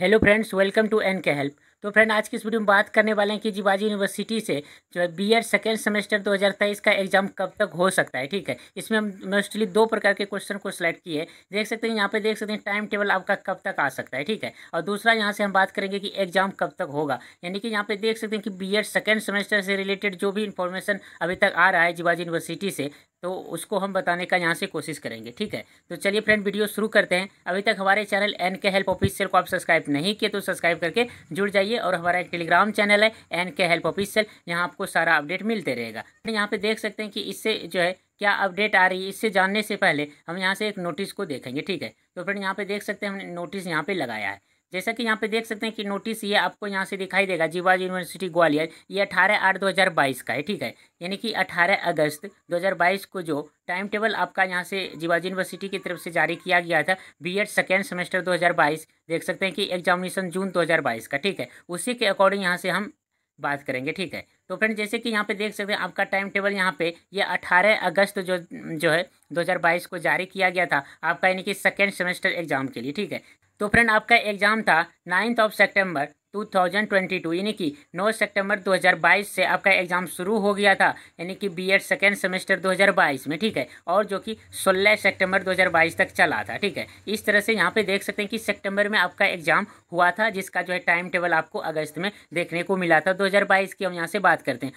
hello friends welcome to N K help तो friend आज की इस वीडियो में बात करने वाले हैं कि जीवाजी यूनिवर्सिटी से जो है बी एड सेकेंड सेमेस्टर 2023 का एग्जाम कब तक हो सकता है ठीक है इसमें हम मोस्टली दो प्रकार के क्वेश्चन को सिलेक्ट किए देख सकते हैं यहाँ पे देख सकते हैं टाइम टेबल आपका कब तक आ सकता है ठीक है और दूसरा यहाँ से हम बात करेंगे कि एग्जाम कब तक होगा यानी कि यहाँ पे देख सकते हैं कि बी एड सेकेंड सेमेस्टर से रिलेटेड जो भी इन्फॉर्मेशन अभी तक आ रहा है जीवाजी यूनिवर्सिटी से तो उसको हम बताने का यहाँ से कोशिश करेंगे ठीक है तो चलिए फ्रेंड वीडियो शुरू करते हैं अभी तक हमारे channel N K help official को आप सब्सक्राइब नहीं किए तो सब्सक्राइब करके जुड़ जाइए जाइए और हमारा एक टेलीग्राम चैनल है एन के हेल्प ऑफिशियल यहाँ आपको सारा अपडेट मिलते रहेगा यहाँ पे देख सकते हैं कि इससे जो है क्या अपडेट आ रही है इससे जानने से पहले हम यहाँ से एक नोटिस को देखेंगे ठीक है तो फ्रेंड यहाँ पे देख सकते हैं हमने नोटिस यहाँ पे लगाया है जैसा कि यहाँ पे देख सकते हैं कि नोटिस ये आपको यहाँ से दिखाई देगा जीवाज यूनिवर्सिटी ग्वालियर ये अठारह आठ दो हज़ार बाईस का है ठीक है यानी कि अठारह अगस्त दो हज़ार बाईस को जो टाइम टेबल आपका यहाँ से जीवाज यूनिवर्सिटी की तरफ से जारी किया गया था बी एड सेकेंड सेमेस्टर दो हज़ार बाईस देख सकते हैं कि एग्जामिनेशन जून दो हज़ार बाईस का ठीक है उसी के अकॉर्डिंग यहाँ से हम बात करेंगे ठीक है तो फ्रेंड जैसे कि यहाँ पे देख सकते हैं आपका टाइम टेबल यहाँ पे ये यह अठारह अगस्त जो जो है 2022 को जारी किया गया था आपका यानी कि सेकेंड सेमेस्टर एग्जाम के लिए ठीक है तो फ्रेंड आपका एग्ज़ाम था नाइन्थ ऑफ सेप्टेम्बर 2022 यानी कि 9 सितंबर 2022 से आपका एग्ज़ाम शुरू हो गया था यानी कि बी एड सेकेंड सेमेस्टर 2022 में ठीक है और जो कि 16 सितंबर 2022 तक चला था ठीक है इस तरह से यहाँ पे देख सकते हैं कि सितंबर में आपका एग्ज़ाम हुआ था जिसका जो है टाइम टेबल आपको अगस्त में देखने को मिला था 2022 की हम यहाँ से बात करते हैं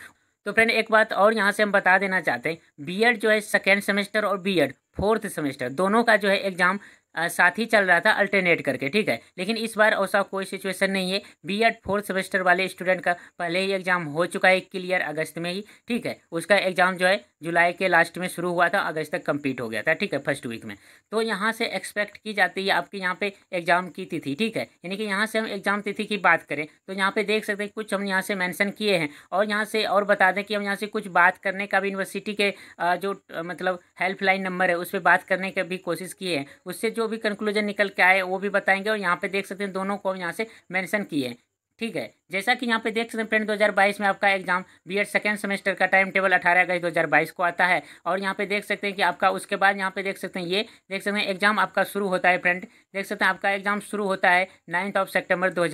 तो फ्रेंड एक बात और यहाँ से हम बता देना चाहते हैं बी जो है सेकेंड सेमेस्टर और बी फोर्थ सेमेस्टर दोनों का जो है एग्ज़ाम साथ ही चल रहा था अल्टरनेट करके ठीक है लेकिन इस बार ऐसा कोई सिचुएशन नहीं है बी एड फोर्थ सेमेस्टर वाले स्टूडेंट का पहले ही एग्जाम हो चुका है क्लियर अगस्त में ही ठीक है उसका एग्जाम जो है जुलाई के लास्ट में शुरू हुआ था अगस्त तक कंप्लीट हो गया था ठीक है फर्स्ट वीक में तो यहाँ से एक्सपेक्ट की जाती है आपके यहाँ पे एग्जाम की तिथि ठीक है यानी कि यहाँ से हम एग्जाम तिथि की बात करें तो यहाँ पे देख सकते हैं कुछ हम यहाँ से मैंसन किए हैं और यहाँ से और बता दें कि हम यहाँ से कुछ बात करने का भी यूनिवर्सिटी के जो मतलब हेल्पलाइन नंबर है उस पर बात करने का भी कोशिश किए हैं उससे जो भी कंक्लूजन निकल के आए वो भी बताएंगे और यहाँ पे देख सकते हैं दोनों को यहाँ से मेंशन किए हैं ठीक है जैसा कि यहाँ पे देख सकते हैं फ्रेंड 2022 में आपका एग्जाम बीएड सेकेंड सेमेस्टर का टाइम टेबल 18 अगस्त 2022 को आता है और यहाँ पे देख सकते हैं कि आपका उसके बाद यहाँ पे देख सकते हैं ये देख सकते हैं एग्जाम आपका शुरू होता है फ्रेंड देख सकते हैं आपका एग्जाम शुरू होता है नाइन्थ ऑफ सेप्टेम्बर दो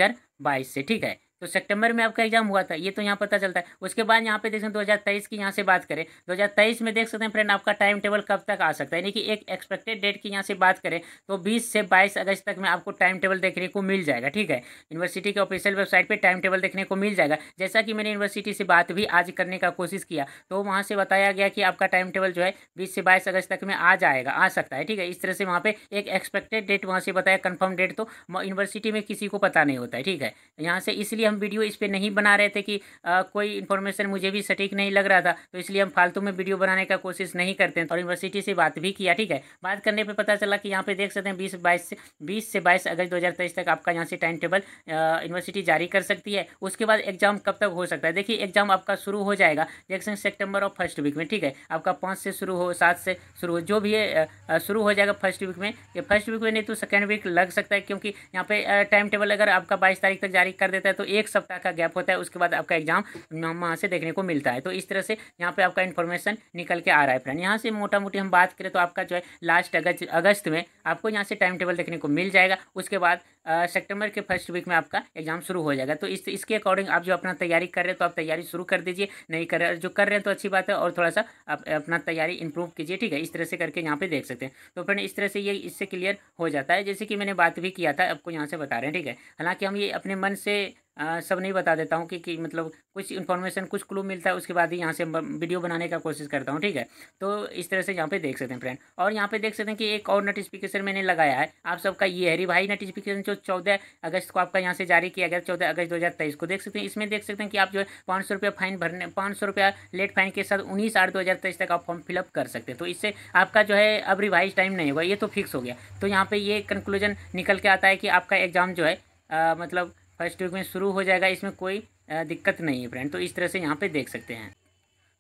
से ठीक है तो सितंबर में आपका एग्जाम हुआ था ये तो यहाँ पता चलता है उसके बाद यहाँ पे देख सकते हैं दो हज़ार तेईस की यहाँ से बात करें दो हज़ार तेईस में देख सकते हैं फ्रेंड आपका टाइम टेबल कब तक आ सकता है यानी कि एक एक्सपेक्टेड डेट की यहाँ से बात करें तो बीस से बाईस अगस्त तक में आपको टाइम टेबल देखने को मिल जाएगा ठीक है यूनिवर्सिटी के ऑफिशियल वेबसाइट पर टाइम टेबल देखने को मिल जाएगा जैसा कि मैंने यूनिवर्सिटी से बात भी आज करने का कोशिश किया तो वहाँ से बताया गया कि आपका टाइम टेबल जो है बीस से बाईस अगस्त तक में आ जाएगा आ सकता है ठीक है इस तरह से वहाँ पर एक एक्सपेक्टेड डेट वहाँ से बताया कन्फर्म डेट तो यूनिवर्सिटी में किसी को पता नहीं होता है ठीक है यहाँ से इसलिए हम वीडियो इस पर नहीं बना रहे थे कि आ, कोई इन्फॉर्मेशन मुझे भी सटीक नहीं लग रहा था तो इसलिए हम फालतू में वीडियो बनाने का कोशिश नहीं करते हैं और यूनिवर्सिटी से बात भी किया ठीक है बात करने पर पता चला कि यहाँ पर देख सकते हैं बीस बाईस से बीस से बाईस अगस्त दो तक आपका यहाँ से टाइम टेबल यूनिवर्सिटी जारी कर सकती है उसके बाद एग्जाम कब तक हो सकता है देखिए एग्जाम आपका शुरू हो जाएगा जैसे सेप्टेम्बर और फर्स्ट वीक में ठीक है आपका पाँच से शुरू हो सात से शुरू हो जो भी शुरू हो जाएगा फर्स्ट वीक में ये फर्स्ट वीक में नहीं तो सेकेंड वीक लग सकता है क्योंकि यहाँ पे टाइम टेबल अगर आपका बाईस तारीख तक जारी कर देता है तो एक सप्ताह का गैप होता है उसके बाद आपका एग्जाम वहाँ से देखने को मिलता है तो इस तरह से यहाँ पर आपका इन्फॉर्मेशन निकल के आ रहा है फ्रेंड यहाँ से मोटा मोटी हम बात करें तो आपका जो है लास्ट अगस्त अगस्त में आपको यहाँ से टाइम टेबल देखने को मिल जाएगा उसके बाद सेप्टेम्बर के फर्स्ट वीक में आपका एग्जाम शुरू हो जाएगा तो इस इसके अकॉर्डिंग आप जो अपना तैयारी कर रहे हैं तो आप तैयारी शुरू कर दीजिए नहीं कर रहे जो कर रहे हैं तो अच्छी बात है और थोड़ा सा आप अपना तैयारी इंप्रूव कीजिए ठीक है इस तरह से करके यहाँ पे देख सकते हैं तो फ्रेंड इस तरह से ये इससे क्लियर हो जाता है जैसे कि मैंने बात भी किया था आपको यहाँ से बता रहे हैं ठीक है हालांकि हम ये अपने मन से सब नहीं बता देता हूँ कि, कि मतलब कुछ इन्फॉर्मेशन कुछ क्लू मिलता है उसके बाद ही यहाँ से वीडियो बनाने का कोशिश करता हूँ ठीक है तो इस तरह से यहाँ पे देख सकते हैं फ्रेंड और यहाँ पे देख सकते हैं कि एक और नोटिफिकेशन मैंने लगाया है आप सबका ये हरी भाई नोटिफिकेशन जो चौदह अगस्त को आपका यहाँ से जारी किया गया चौदह अगस्त दो को देख सकते हैं इसमें देख सकते हैं कि आप जो है पाँच फाइन भरने पाँच लेट फाइन के साथ उन्नीस आठ दो तक आप फॉर्म फिलअप कर सकते हैं तो इससे आपका जो है अब रिवाइज टाइम नहीं होगा ये तो फिक्स हो गया तो यहाँ पर ये कंक्लूजन निकल के आता है कि आपका एग्ज़ाम जो है मतलब फर्स्ट वीक में शुरू हो जाएगा इसमें कोई दिक्कत नहीं है फ्रेंड तो इस तरह से यहाँ पे देख सकते हैं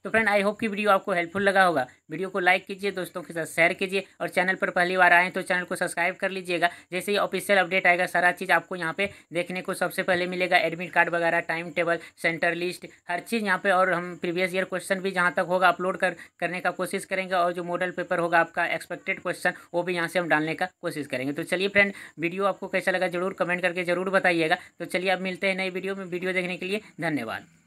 तो फ्रेंड आई होप कि वीडियो आपको हेल्पफुल लगा होगा वीडियो को लाइक कीजिए दोस्तों के साथ शेयर कीजिए और चैनल पर पहली बार आए तो चैनल को सब्सक्राइब कर लीजिएगा जैसे ही ऑफिशियल अपडेट आएगा सारा चीज़ आपको यहाँ पे देखने को सबसे पहले मिलेगा एडमिट कार्ड वगैरह टाइम टेबल सेंटर लिस्ट हर चीज़ यहाँ पर और हम प्रीवियस ईयर क्वेश्चन भी जहाँ तक होगा अपलोड कर करने का कोशिश करेंगे और जो मॉडल पेपर होगा आपका एक्सपेक्टेड क्वेश्चन वो भी यहाँ से हम डालने का कोशिश करेंगे तो चलिए फ्रेंड वीडियो आपको कैसा लगा जरूर कमेंट करके जरूर बताइएगा तो चलिए अब मिलते हैं नई वीडियो में वीडियो देखने के लिए धन्यवाद